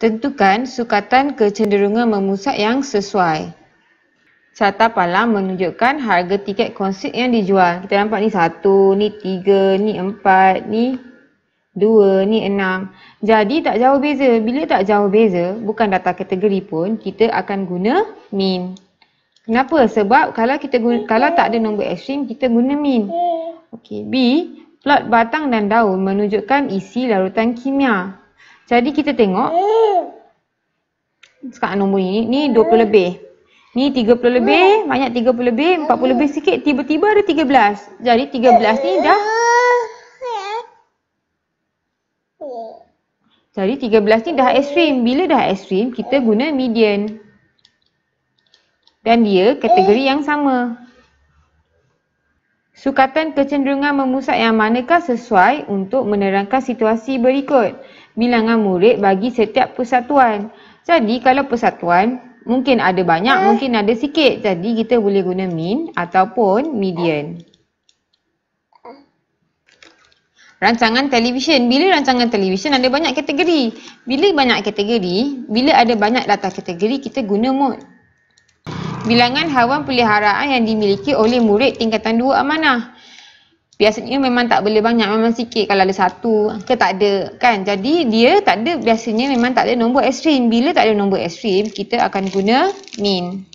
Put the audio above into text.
Tentukan sukatan kecenderungan memusat yang sesuai. Carta palang menunjukkan harga tiket konsert yang dijual. Kita nampak ni satu, ni tiga, ni empat, ni dua, ni enam. Jadi tak jauh beza. Bila tak jauh beza, bukan data kategori pun, kita akan guna min. Kenapa? Sebab kalau kita guna, kalau tak ada nombor ekstrim, kita guna min. Okay. B. Plot batang dan daun menunjukkan isi larutan kimia. Jadi kita tengok sekarang nombor ini, ni 20 okay. Hmm. lebih. Ni 30 lebih, oh. banyak 30 lebih, 40 lebih sikit, tiba-tiba ada 13. Jadi 13 ni dah. Jadi 13 ni dah ekstrim. Bila dah ekstrim, kita guna median. Dan dia kategori yang sama. Sukatan kecenderungan memusat yang manakah sesuai untuk menerangkan situasi berikut. Bilangan murid bagi setiap persatuan. Bilangan murid bagi setiap persatuan. Jadi kalau persatuan mungkin ada banyak, eh. mungkin ada sikit. Jadi kita boleh guna mean ataupun median. Rancangan televisyen. Bila rancangan televisyen ada banyak kategori. Bila banyak kategori, bila ada banyak data kategori, kita guna mod. Bilangan haiwan peliharaan yang dimiliki oleh murid tingkatan 2 amanah biasanya memang tak boleh banyak memang sikit kalau ada satu ke tak ada kan jadi dia tak ada biasanya memang tak ada nombor extreme. bila tak ada nombor extreme, kita akan guna mean